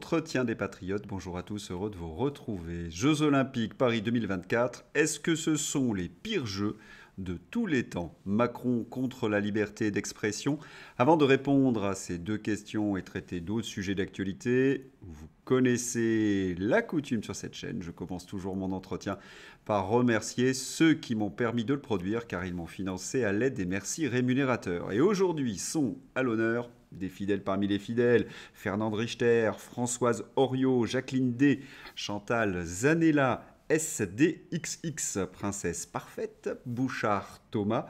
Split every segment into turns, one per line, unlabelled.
Entretien des patriotes, bonjour à tous, heureux de vous retrouver. Jeux olympiques Paris 2024, est-ce que ce sont les pires jeux de tous les temps Macron contre la liberté d'expression Avant de répondre à ces deux questions et traiter d'autres sujets d'actualité, vous connaissez la coutume sur cette chaîne. Je commence toujours mon entretien par remercier ceux qui m'ont permis de le produire car ils m'ont financé à l'aide des merci rémunérateurs. Et aujourd'hui sont à l'honneur des fidèles parmi les fidèles, Fernande Richter, Françoise Oriot, Jacqueline D, Chantal Zanella, SDXX, Princesse Parfaite, Bouchard Thomas,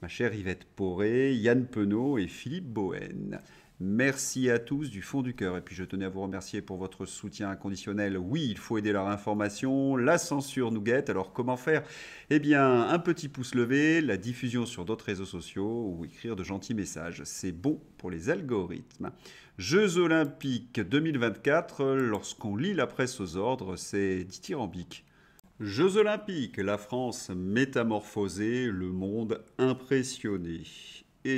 ma chère Yvette Poré, Yann Penaud et Philippe Bohen. Merci à tous du fond du cœur. Et puis je tenais à vous remercier pour votre soutien inconditionnel. Oui, il faut aider leur information. La censure nous guette. Alors comment faire Eh bien, un petit pouce levé, la diffusion sur d'autres réseaux sociaux ou écrire de gentils messages. C'est bon pour les algorithmes. Jeux olympiques 2024, lorsqu'on lit la presse aux ordres, c'est dithyrambique. Jeux olympiques, la France métamorphosée, le monde impressionné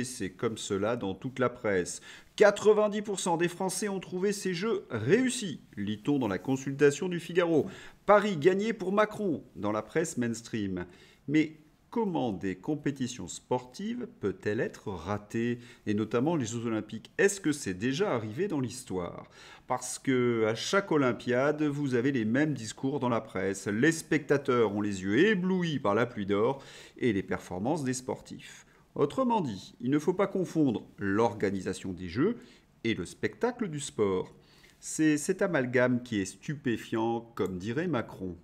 c'est comme cela dans toute la presse. 90% des Français ont trouvé ces jeux réussis, lit-on dans la consultation du Figaro. Paris gagné pour Macron dans la presse mainstream. Mais comment des compétitions sportives peut-elle être ratée, et notamment les Jeux Olympiques Est-ce que c'est déjà arrivé dans l'histoire Parce que à chaque Olympiade, vous avez les mêmes discours dans la presse. Les spectateurs ont les yeux éblouis par la pluie d'or et les performances des sportifs. Autrement dit, il ne faut pas confondre l'organisation des Jeux et le spectacle du sport. C'est cet amalgame qui est stupéfiant, comme dirait Macron.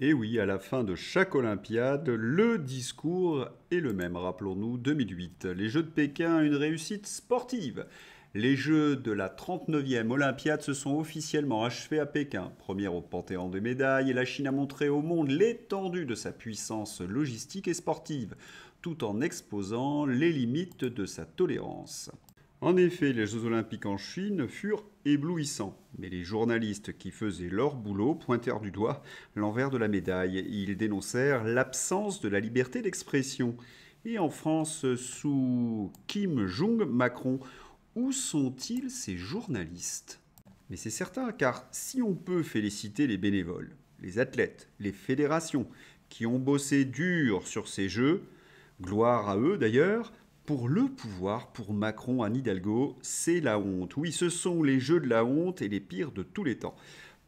Et oui, à la fin de chaque Olympiade, le discours est le même, rappelons-nous, 2008. Les Jeux de Pékin, une réussite sportive. Les Jeux de la 39e Olympiade se sont officiellement achevés à Pékin, première au Panthéon des médailles, et la Chine a montré au monde l'étendue de sa puissance logistique et sportive tout en exposant les limites de sa tolérance. En effet, les Jeux olympiques en Chine furent éblouissants, mais les journalistes qui faisaient leur boulot pointèrent du doigt l'envers de la médaille. Ils dénoncèrent l'absence de la liberté d'expression. Et en France, sous Kim Jong-Macron, où sont-ils ces journalistes Mais c'est certain, car si on peut féliciter les bénévoles, les athlètes, les fédérations, qui ont bossé dur sur ces Jeux, Gloire à eux d'ailleurs. Pour le pouvoir, pour Macron, à Hidalgo, c'est la honte. Oui, ce sont les jeux de la honte et les pires de tous les temps.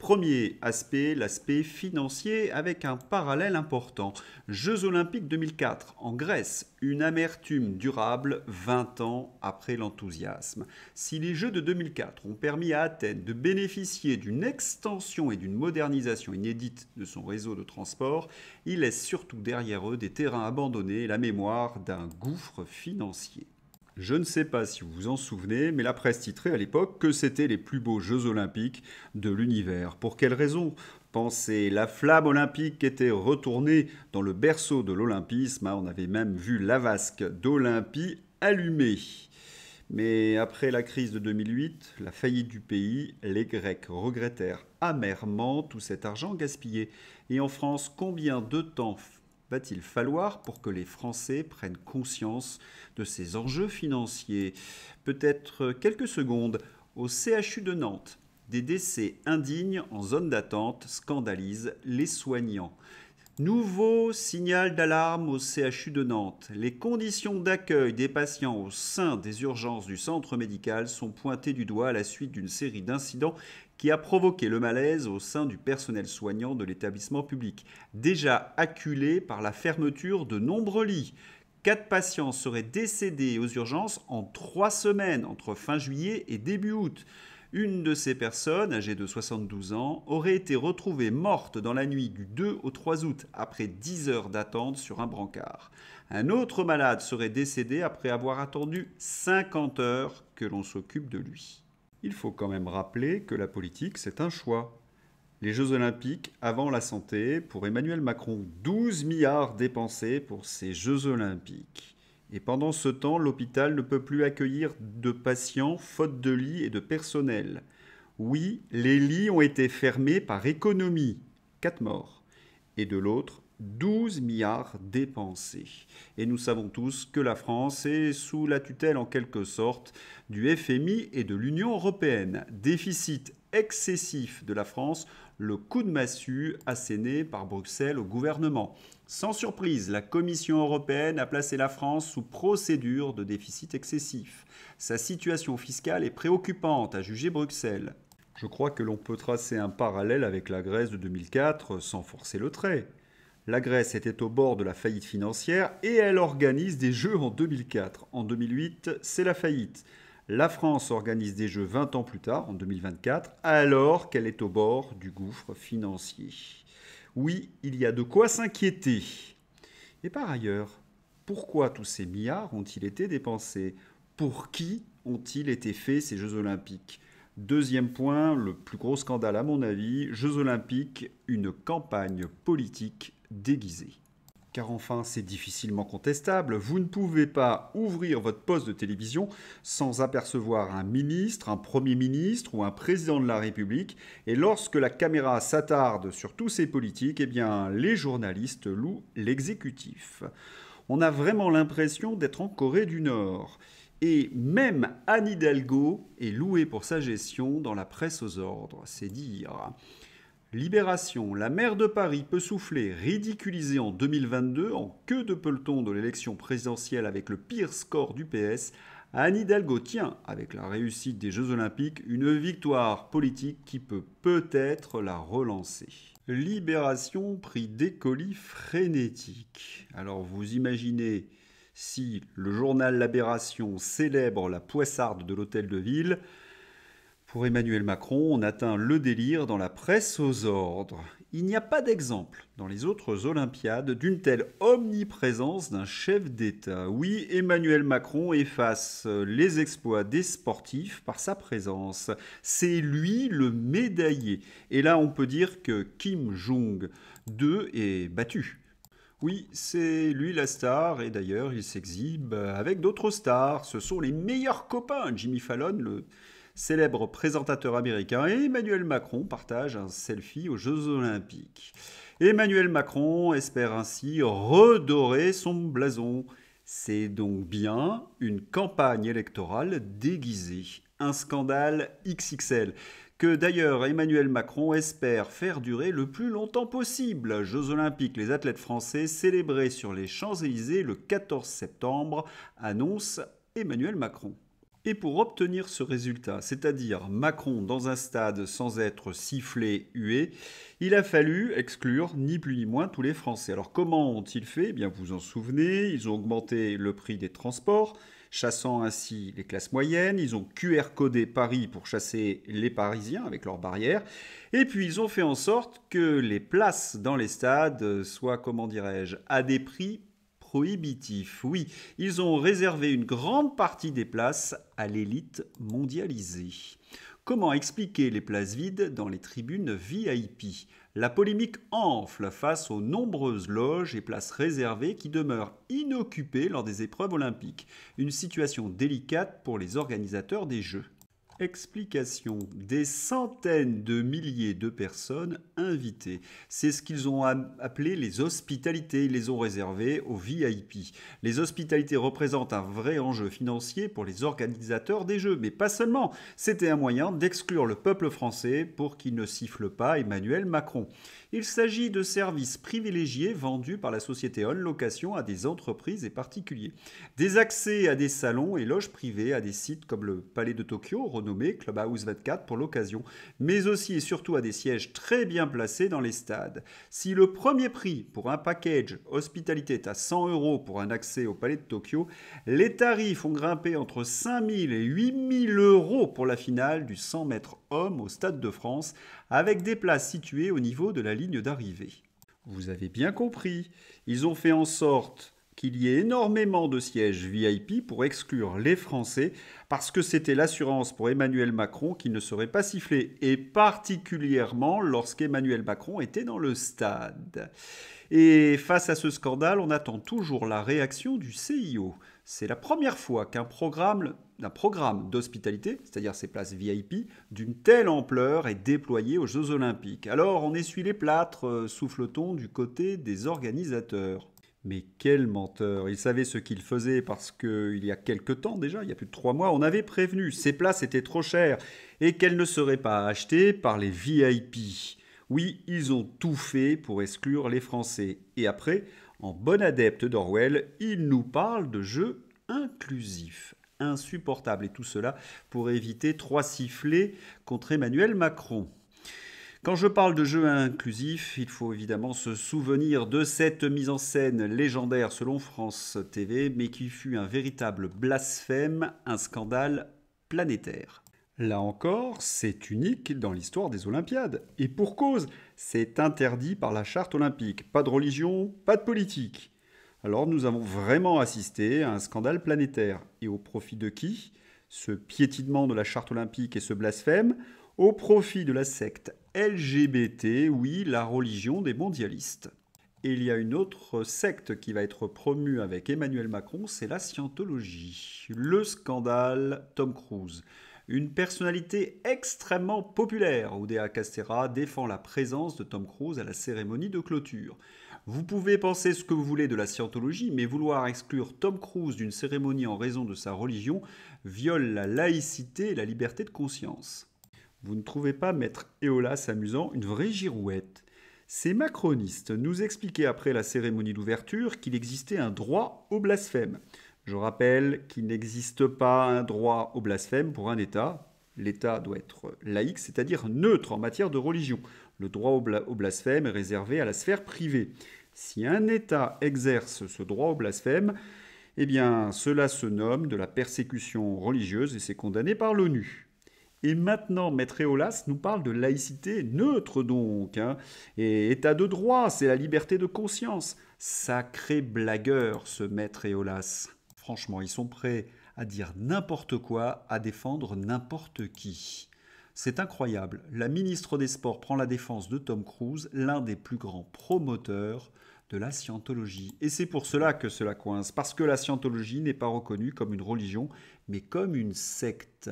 Premier aspect, l'aspect financier avec un parallèle important. Jeux olympiques 2004 en Grèce, une amertume durable 20 ans après l'enthousiasme. Si les Jeux de 2004 ont permis à Athènes de bénéficier d'une extension et d'une modernisation inédite de son réseau de transport, ils laissent surtout derrière eux des terrains abandonnés et la mémoire d'un gouffre financier. Je ne sais pas si vous vous en souvenez, mais la presse titrait à l'époque que c'était les plus beaux Jeux olympiques de l'univers. Pour quelle raison Pensez, la flamme olympique était retournée dans le berceau de l'olympisme. Ah, on avait même vu la vasque d'Olympie allumée. Mais après la crise de 2008, la faillite du pays, les Grecs regrettèrent amèrement tout cet argent gaspillé. Et en France, combien de temps va-t-il falloir pour que les Français prennent conscience de ces enjeux financiers Peut-être quelques secondes. Au CHU de Nantes, des décès indignes en zone d'attente scandalisent les soignants. Nouveau signal d'alarme au CHU de Nantes. Les conditions d'accueil des patients au sein des urgences du centre médical sont pointées du doigt à la suite d'une série d'incidents qui a provoqué le malaise au sein du personnel soignant de l'établissement public, déjà acculé par la fermeture de nombreux lits. Quatre patients seraient décédés aux urgences en trois semaines, entre fin juillet et début août. Une de ces personnes, âgée de 72 ans, aurait été retrouvée morte dans la nuit du 2 au 3 août après 10 heures d'attente sur un brancard. Un autre malade serait décédé après avoir attendu 50 heures que l'on s'occupe de lui. Il faut quand même rappeler que la politique, c'est un choix. Les Jeux olympiques avant la santé, pour Emmanuel Macron, 12 milliards dépensés pour ces Jeux olympiques. Et pendant ce temps, l'hôpital ne peut plus accueillir de patients faute de lits et de personnel. Oui, les lits ont été fermés par économie, 4 morts. Et de l'autre, 12 milliards dépensés. Et nous savons tous que la France est sous la tutelle en quelque sorte du FMI et de l'Union européenne. Déficit excessif de la France, le coup de massue asséné par Bruxelles au gouvernement. Sans surprise, la Commission européenne a placé la France sous procédure de déficit excessif. Sa situation fiscale est préoccupante, a jugé Bruxelles. Je crois que l'on peut tracer un parallèle avec la Grèce de 2004 sans forcer le trait. La Grèce était au bord de la faillite financière et elle organise des jeux en 2004. En 2008, c'est la faillite. La France organise des jeux 20 ans plus tard, en 2024, alors qu'elle est au bord du gouffre financier. Oui, il y a de quoi s'inquiéter. Et par ailleurs, pourquoi tous ces milliards ont-ils été dépensés Pour qui ont-ils été faits ces Jeux olympiques Deuxième point, le plus gros scandale à mon avis, Jeux olympiques, une campagne politique déguisée car enfin c'est difficilement contestable, vous ne pouvez pas ouvrir votre poste de télévision sans apercevoir un ministre, un Premier ministre ou un Président de la République, et lorsque la caméra s'attarde sur tous ces politiques, eh bien les journalistes louent l'exécutif. On a vraiment l'impression d'être en Corée du Nord. Et même Anne Hidalgo est louée pour sa gestion dans la presse aux ordres, c'est dire. Libération, la maire de Paris peut souffler, ridiculisée en 2022 en queue de peloton de l'élection présidentielle avec le pire score du PS, Anne Hidalgo tient, avec la réussite des Jeux Olympiques, une victoire politique qui peut peut-être la relancer. Libération prix des colis frénétiques. Alors vous imaginez si le journal L'Aberration célèbre la poissarde de l'hôtel de ville, pour Emmanuel Macron, on atteint le délire dans la presse aux ordres. Il n'y a pas d'exemple dans les autres Olympiades d'une telle omniprésence d'un chef d'État. Oui, Emmanuel Macron efface les exploits des sportifs par sa présence. C'est lui le médaillé. Et là, on peut dire que Kim Jong-2 est battu. Oui, c'est lui la star, et d'ailleurs, il s'exhibe avec d'autres stars. Ce sont les meilleurs copains. Jimmy Fallon, le célèbre présentateur américain, Emmanuel Macron partage un selfie aux Jeux olympiques. Emmanuel Macron espère ainsi redorer son blason. C'est donc bien une campagne électorale déguisée, un scandale XXL, que d'ailleurs Emmanuel Macron espère faire durer le plus longtemps possible. Jeux olympiques, les athlètes français célébrés sur les Champs-Élysées le 14 septembre, annonce Emmanuel Macron. Et pour obtenir ce résultat, c'est-à-dire Macron dans un stade sans être sifflé, hué, il a fallu exclure ni plus ni moins tous les Français. Alors comment ont-ils fait eh bien, vous en souvenez, ils ont augmenté le prix des transports, chassant ainsi les classes moyennes. Ils ont QR codé Paris pour chasser les Parisiens avec leurs barrières. Et puis ils ont fait en sorte que les places dans les stades soient, comment dirais-je, à des prix prohibitif. Oui, ils ont réservé une grande partie des places à l'élite mondialisée. Comment expliquer les places vides dans les tribunes VIP La polémique enfle face aux nombreuses loges et places réservées qui demeurent inoccupées lors des épreuves olympiques. Une situation délicate pour les organisateurs des Jeux explication des centaines de milliers de personnes invitées. C'est ce qu'ils ont appelé les hospitalités. Ils les ont réservées aux VIP. Les hospitalités représentent un vrai enjeu financier pour les organisateurs des Jeux, mais pas seulement. C'était un moyen d'exclure le peuple français pour qu'il ne siffle pas Emmanuel Macron. Il s'agit de services privilégiés vendus par la société On Location à des entreprises et particuliers. Des accès à des salons et loges privées, à des sites comme le Palais de Tokyo, renommé Clubhouse 24 pour l'occasion, mais aussi et surtout à des sièges très bien placés dans les stades. Si le premier prix pour un package hospitalité est à 100 euros pour un accès au Palais de Tokyo, les tarifs ont grimpé entre 5000 et 8000 euros pour la finale du 100 mètres homme au Stade de France, avec des places situées au niveau de la d'arrivée. Vous avez bien compris, ils ont fait en sorte qu'il y ait énormément de sièges VIP pour exclure les Français, parce que c'était l'assurance pour Emmanuel Macron qu'il ne serait pas sifflé, et particulièrement lorsqu'Emmanuel Macron était dans le stade. Et face à ce scandale, on attend toujours la réaction du CIO. C'est la première fois qu'un programme, programme d'hospitalité, c'est-à-dire ces places VIP, d'une telle ampleur est déployé aux Jeux Olympiques. Alors on essuie les plâtres, euh, souffle-t-on du côté des organisateurs. Mais quel menteur Il savait ce qu'il faisait parce que, il y a quelque temps déjà, il y a plus de trois mois, on avait prévenu, ces places étaient trop chères et qu'elles ne seraient pas achetées par les VIP. Oui, ils ont tout fait pour exclure les Français. Et après, en bon adepte d'Orwell, il nous parle de jeux inclusifs, Insupportable, et tout cela pour éviter trois sifflets contre Emmanuel Macron. Quand je parle de jeu inclusif, il faut évidemment se souvenir de cette mise en scène légendaire selon France TV, mais qui fut un véritable blasphème, un scandale planétaire. Là encore, c'est unique dans l'histoire des Olympiades. Et pour cause, c'est interdit par la charte olympique. Pas de religion, pas de politique. Alors nous avons vraiment assisté à un scandale planétaire. Et au profit de qui Ce piétinement de la charte olympique et ce blasphème Au profit de la secte LGBT, oui, la religion des mondialistes. Et il y a une autre secte qui va être promue avec Emmanuel Macron, c'est la scientologie. Le scandale Tom Cruise. Une personnalité extrêmement populaire, Odea Castera défend la présence de Tom Cruise à la cérémonie de clôture. Vous pouvez penser ce que vous voulez de la scientologie, mais vouloir exclure Tom Cruise d'une cérémonie en raison de sa religion viole la laïcité et la liberté de conscience. Vous ne trouvez pas Maître Eolas amusant une vraie girouette ces macronistes nous expliquaient après la cérémonie d'ouverture qu'il existait un droit au blasphème. Je rappelle qu'il n'existe pas un droit au blasphème pour un État. L'État doit être laïque, c'est-à-dire neutre en matière de religion. Le droit au, blasphème est réservé à la sphère privée. Si un État exerce ce droit au blasphème, eh bien, cela se nomme de la persécution religieuse et c'est condamné par l'ONU. Et maintenant, Maître Eolas nous parle de laïcité neutre donc, hein, et état de droit, c'est la liberté de conscience. Sacré blagueur, ce Maître Eolas. Franchement, ils sont prêts à dire n'importe quoi, à défendre n'importe qui. C'est incroyable. La ministre des Sports prend la défense de Tom Cruise, l'un des plus grands promoteurs de la scientologie. Et c'est pour cela que cela coince, parce que la scientologie n'est pas reconnue comme une religion, mais comme une secte.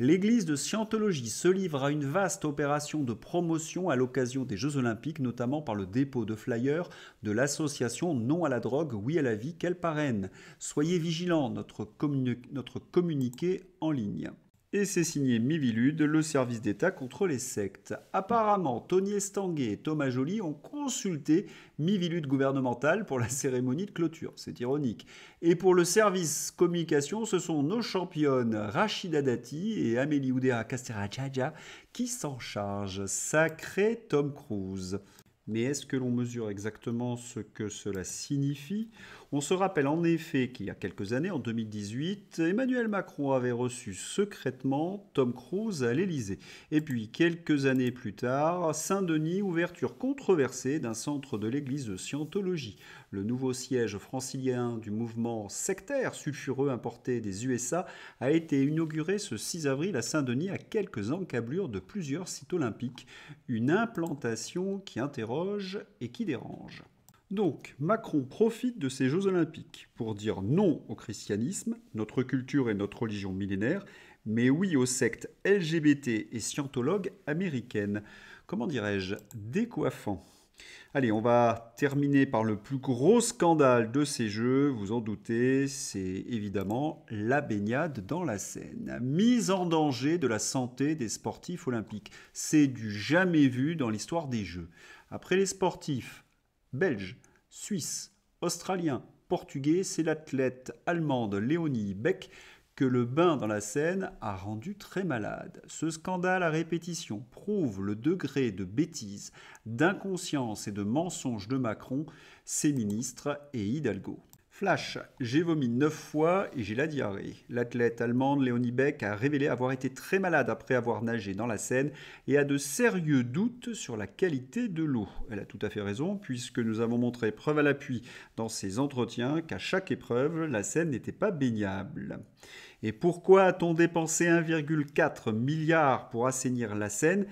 L'église de scientologie se livre à une vaste opération de promotion à l'occasion des Jeux olympiques, notamment par le dépôt de flyers de l'association Non à la drogue, oui à la vie qu'elle parraine. Soyez vigilants, notre, notre communiqué en ligne et c'est signé Mivilude, le service d'État contre les sectes. Apparemment, Tony Estanguet et Thomas Joly ont consulté Mivilude gouvernemental pour la cérémonie de clôture, c'est ironique. Et pour le service communication, ce sont nos championnes Rachida Dati et Amélie Oudéa castera qui s'en chargent. Sacré Tom Cruise. Mais est-ce que l'on mesure exactement ce que cela signifie on se rappelle en effet qu'il y a quelques années, en 2018, Emmanuel Macron avait reçu secrètement Tom Cruise à l'Élysée. Et puis, quelques années plus tard, Saint-Denis, ouverture controversée d'un centre de l'église de Scientologie. Le nouveau siège francilien du mouvement sectaire sulfureux importé des USA a été inauguré ce 6 avril à Saint-Denis à quelques encablures de plusieurs sites olympiques. Une implantation qui interroge et qui dérange. Donc, Macron profite de ces Jeux olympiques pour dire non au christianisme, notre culture et notre religion millénaire, mais oui aux sectes LGBT et scientologues américaines. Comment dirais-je Décoiffant. Allez, on va terminer par le plus gros scandale de ces jeux, vous en doutez, c'est évidemment la baignade dans la Seine. Mise en danger de la santé des sportifs olympiques. C'est du jamais vu dans l'histoire des jeux. Après les sportifs, belge, suisse, australien, portugais, c'est l'athlète allemande Léonie Beck que le bain dans la Seine a rendu très malade. Ce scandale à répétition prouve le degré de bêtise, d'inconscience et de mensonge de Macron, ses ministres et Hidalgo. Flash, j'ai vomi neuf fois et j'ai la diarrhée. L'athlète allemande Léonie Beck a révélé avoir été très malade après avoir nagé dans la Seine et a de sérieux doutes sur la qualité de l'eau. Elle a tout à fait raison puisque nous avons montré preuve à l'appui dans ses entretiens qu'à chaque épreuve, la Seine n'était pas baignable. Et pourquoi a-t-on dépensé 1,4 milliard pour assainir la Seine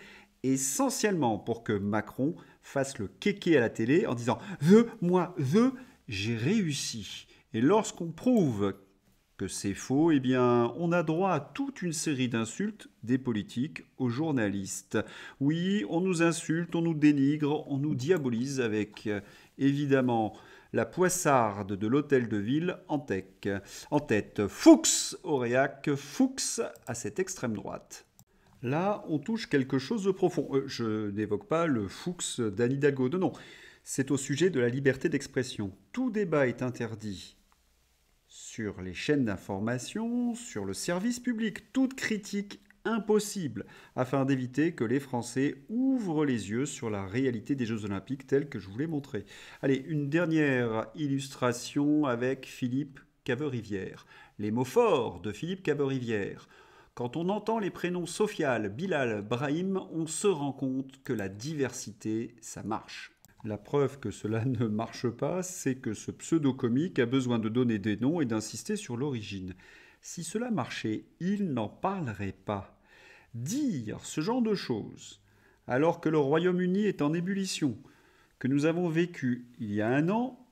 essentiellement pour que Macron fasse le kéké à la télé en disant "veux moi, je » j'ai réussi. Et lorsqu'on prouve que c'est faux, eh bien, on a droit à toute une série d'insultes des politiques aux journalistes. Oui, on nous insulte, on nous dénigre, on nous diabolise avec, euh, évidemment, la poissarde de l'hôtel de ville en, en tête. Fuchs, Auréac, Fuchs à cette extrême droite. Là, on touche quelque chose de profond. Euh, je n'évoque pas le Fuchs d'Anne Hidalgo, non, non c'est au sujet de la liberté d'expression. Tout débat est interdit sur les chaînes d'information, sur le service public, toute critique impossible, afin d'éviter que les Français ouvrent les yeux sur la réalité des Jeux olympiques telle que je vous l'ai montré. Allez, une dernière illustration avec Philippe Caverivière. Les mots forts de Philippe Caverivière. Quand on entend les prénoms Sofial, Bilal, Brahim, on se rend compte que la diversité, ça marche. La preuve que cela ne marche pas, c'est que ce pseudo-comique a besoin de donner des noms et d'insister sur l'origine. Si cela marchait, il n'en parlerait pas. Dire ce genre de choses, alors que le Royaume-Uni est en ébullition, que nous avons vécu il y a un an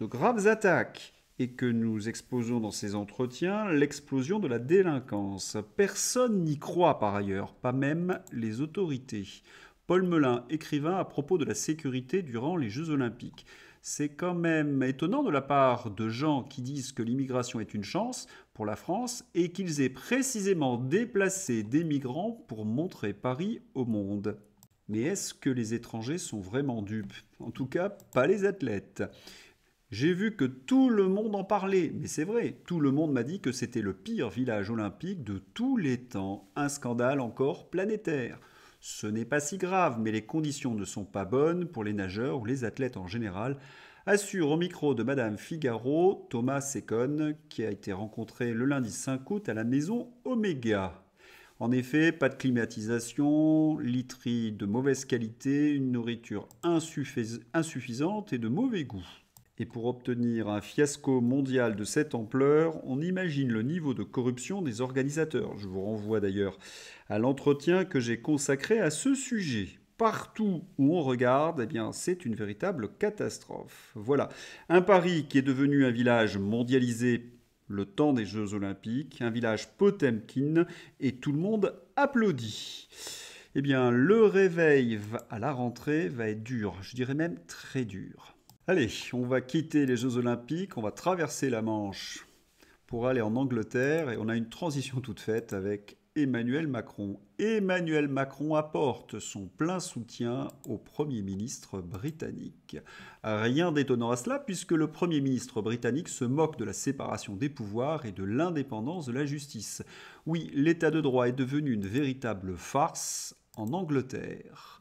de graves attaques, et que nous exposons dans ces entretiens l'explosion de la délinquance. Personne n'y croit par ailleurs, pas même les autorités. Paul Melun, écrivain à propos de la sécurité durant les Jeux olympiques. C'est quand même étonnant de la part de gens qui disent que l'immigration est une chance pour la France et qu'ils aient précisément déplacé des migrants pour montrer Paris au monde. Mais est-ce que les étrangers sont vraiment dupes En tout cas, pas les athlètes. J'ai vu que tout le monde en parlait, mais c'est vrai, tout le monde m'a dit que c'était le pire village olympique de tous les temps, un scandale encore planétaire. Ce n'est pas si grave, mais les conditions ne sont pas bonnes pour les nageurs ou les athlètes en général, assure au micro de Madame Figaro Thomas Secon, qui a été rencontré le lundi 5 août à la maison Omega. En effet, pas de climatisation, literie de mauvaise qualité, une nourriture insuffisante et de mauvais goût. Et pour obtenir un fiasco mondial de cette ampleur, on imagine le niveau de corruption des organisateurs. Je vous renvoie d'ailleurs à l'entretien que j'ai consacré à ce sujet. Partout où on regarde, eh bien, c'est une véritable catastrophe. Voilà, un Paris qui est devenu un village mondialisé le temps des Jeux Olympiques, un village Potemkin, et tout le monde applaudit. Eh bien, le réveil à la rentrée va être dur, je dirais même très dur. Allez, on va quitter les Jeux Olympiques, on va traverser la Manche pour aller en Angleterre et on a une transition toute faite avec Emmanuel Macron. Emmanuel Macron apporte son plein soutien au Premier ministre britannique. Rien d'étonnant à cela puisque le Premier ministre britannique se moque de la séparation des pouvoirs et de l'indépendance de la justice. Oui, l'état de droit est devenu une véritable farce en Angleterre.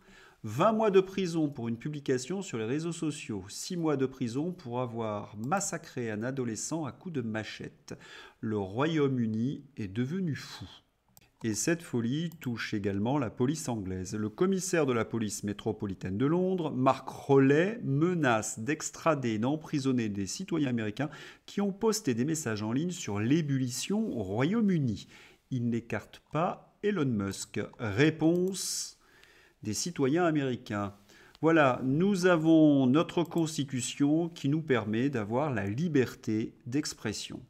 20 mois de prison pour une publication sur les réseaux sociaux, 6 mois de prison pour avoir massacré un adolescent à coups de machette. Le Royaume-Uni est devenu fou. Et cette folie touche également la police anglaise. Le commissaire de la police métropolitaine de Londres, Mark Rowley, menace d'extrader et d'emprisonner des citoyens américains qui ont posté des messages en ligne sur l'ébullition au Royaume-Uni. Il n'écarte pas Elon Musk. Réponse des citoyens américains. Voilà, nous avons notre constitution qui nous permet d'avoir la liberté d'expression.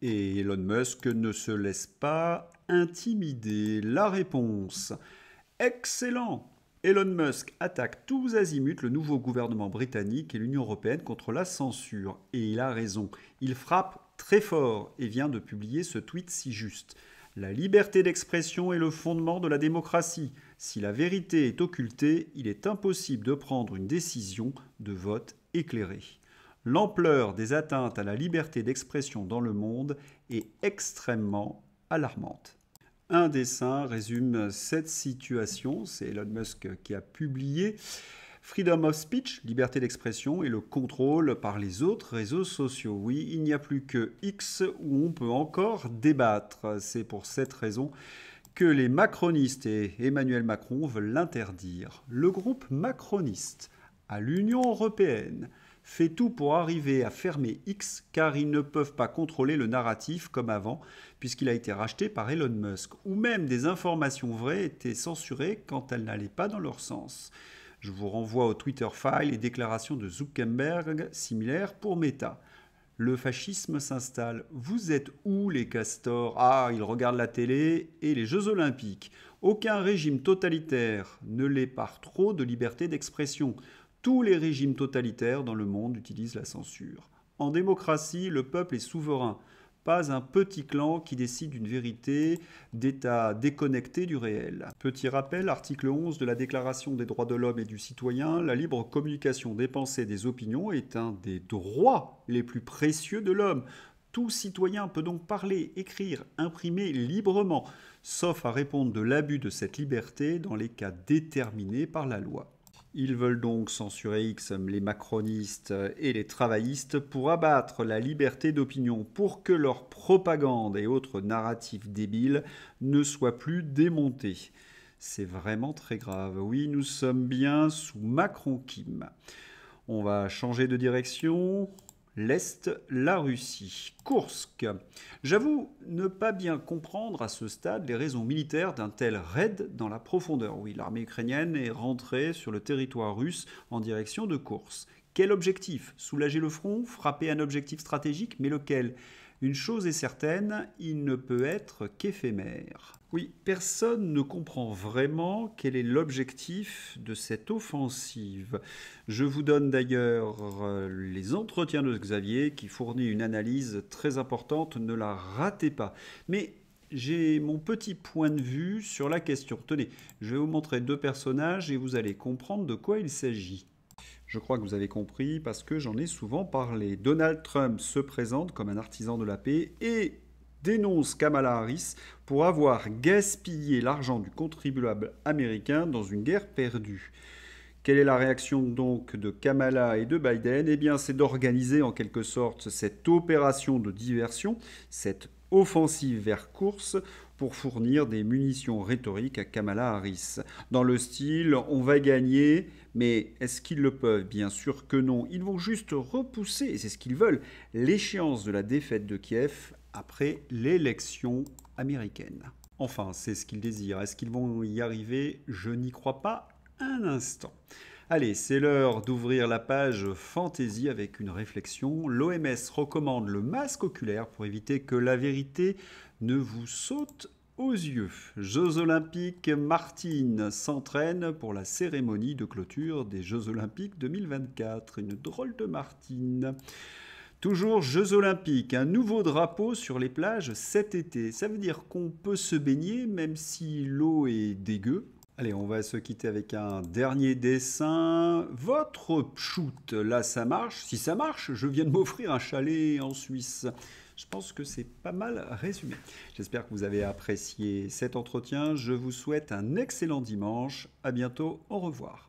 Et Elon Musk ne se laisse pas intimider. La réponse. Excellent. Elon Musk attaque tous azimuts le nouveau gouvernement britannique et l'Union européenne contre la censure. Et il a raison. Il frappe très fort et vient de publier ce tweet si juste. La liberté d'expression est le fondement de la démocratie. Si la vérité est occultée, il est impossible de prendre une décision de vote éclairée. L'ampleur des atteintes à la liberté d'expression dans le monde est extrêmement alarmante. Un dessin résume cette situation, c'est Elon Musk qui a publié Freedom of speech, liberté d'expression et le contrôle par les autres réseaux sociaux. Oui, il n'y a plus que X où on peut encore débattre. C'est pour cette raison que les macronistes et Emmanuel Macron veulent l'interdire. Le groupe macroniste à l'Union européenne fait tout pour arriver à fermer X car ils ne peuvent pas contrôler le narratif comme avant puisqu'il a été racheté par Elon Musk ou même des informations vraies étaient censurées quand elles n'allaient pas dans leur sens. Je vous renvoie au Twitter file et déclarations de Zuckerberg similaires pour Meta le fascisme s'installe. Vous êtes où les castors Ah, ils regardent la télé et les Jeux olympiques. Aucun régime totalitaire ne par trop de liberté d'expression. Tous les régimes totalitaires dans le monde utilisent la censure. En démocratie, le peuple est souverain pas un petit clan qui décide d'une vérité, d'état déconnecté du réel. Petit rappel, article 11 de la Déclaration des droits de l'homme et du citoyen, la libre communication des pensées et des opinions est un des droits les plus précieux de l'homme. Tout citoyen peut donc parler, écrire, imprimer librement, sauf à répondre de l'abus de cette liberté dans les cas déterminés par la loi. Ils veulent donc censurer X, les macronistes et les travaillistes pour abattre la liberté d'opinion, pour que leur propagande et autres narratifs débiles ne soient plus démontés. C'est vraiment très grave. Oui, nous sommes bien sous Macron Kim. On va changer de direction l'Est, la Russie. Koursk. J'avoue ne pas bien comprendre à ce stade les raisons militaires d'un tel raid dans la profondeur. Oui, l'armée ukrainienne est rentrée sur le territoire russe en direction de Kursk. Quel objectif Soulager le front Frapper un objectif stratégique Mais lequel une chose est certaine, il ne peut être qu'éphémère. Oui, personne ne comprend vraiment quel est l'objectif de cette offensive. Je vous donne d'ailleurs euh, les entretiens de Xavier qui fournit une analyse très importante, ne la ratez pas. Mais j'ai mon petit point de vue sur la question. Tenez, je vais vous montrer deux personnages et vous allez comprendre de quoi il s'agit. Je crois que vous avez compris parce que j'en ai souvent parlé. Donald Trump se présente comme un artisan de la paix et dénonce Kamala Harris pour avoir gaspillé l'argent du contribuable américain dans une guerre perdue. Quelle est la réaction donc de Kamala et de Biden Eh bien, c'est d'organiser en quelque sorte cette opération de diversion, cette offensive vers course, pour fournir des munitions rhétoriques à Kamala Harris. Dans le style on va gagner, mais est-ce qu'ils le peuvent Bien sûr que non. Ils vont juste repousser, et c'est ce qu'ils veulent, l'échéance de la défaite de Kiev après l'élection américaine. Enfin, c'est ce qu'ils désirent. Est-ce qu'ils vont y arriver Je n'y crois pas un instant. Allez, c'est l'heure d'ouvrir la page Fantasy avec une réflexion. L'OMS recommande le masque oculaire pour éviter que la vérité ne vous saute aux yeux. Jeux olympiques, Martine s'entraîne pour la cérémonie de clôture des Jeux olympiques 2024. Une drôle de Martine. Toujours Jeux olympiques, un nouveau drapeau sur les plages cet été. Ça veut dire qu'on peut se baigner même si l'eau est dégueu. Allez, on va se quitter avec un dernier dessin. Votre shoot, là ça marche. Si ça marche, je viens de m'offrir un chalet en Suisse. Je pense que c'est pas mal résumé. J'espère que vous avez apprécié cet entretien. Je vous souhaite un excellent dimanche. À bientôt. Au revoir.